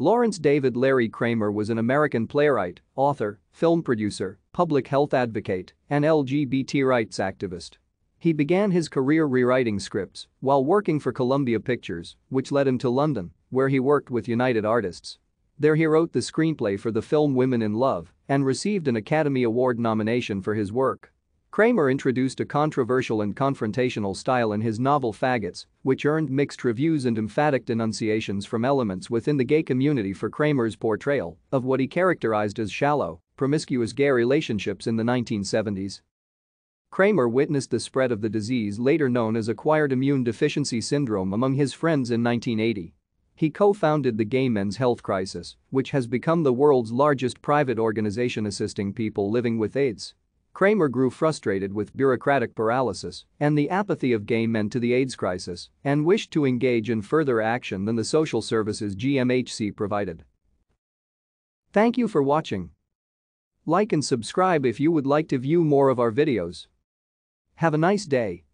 Lawrence David Larry Kramer was an American playwright, author, film producer, public health advocate, and LGBT rights activist. He began his career rewriting scripts while working for Columbia Pictures, which led him to London, where he worked with United Artists. There he wrote the screenplay for the film Women in Love and received an Academy Award nomination for his work. Kramer introduced a controversial and confrontational style in his novel Faggots, which earned mixed reviews and emphatic denunciations from elements within the gay community for Kramer's portrayal of what he characterized as shallow, promiscuous gay relationships in the 1970s. Kramer witnessed the spread of the disease later known as acquired immune deficiency syndrome among his friends in 1980. He co-founded the Gay Men's Health Crisis, which has become the world's largest private organization assisting people living with AIDS. Kramer grew frustrated with bureaucratic paralysis and the apathy of gay men to the AIDS crisis and wished to engage in further action than the social services GMHC provided. Thank you for watching. Like and subscribe if you would like to view more of our videos. Have a nice day.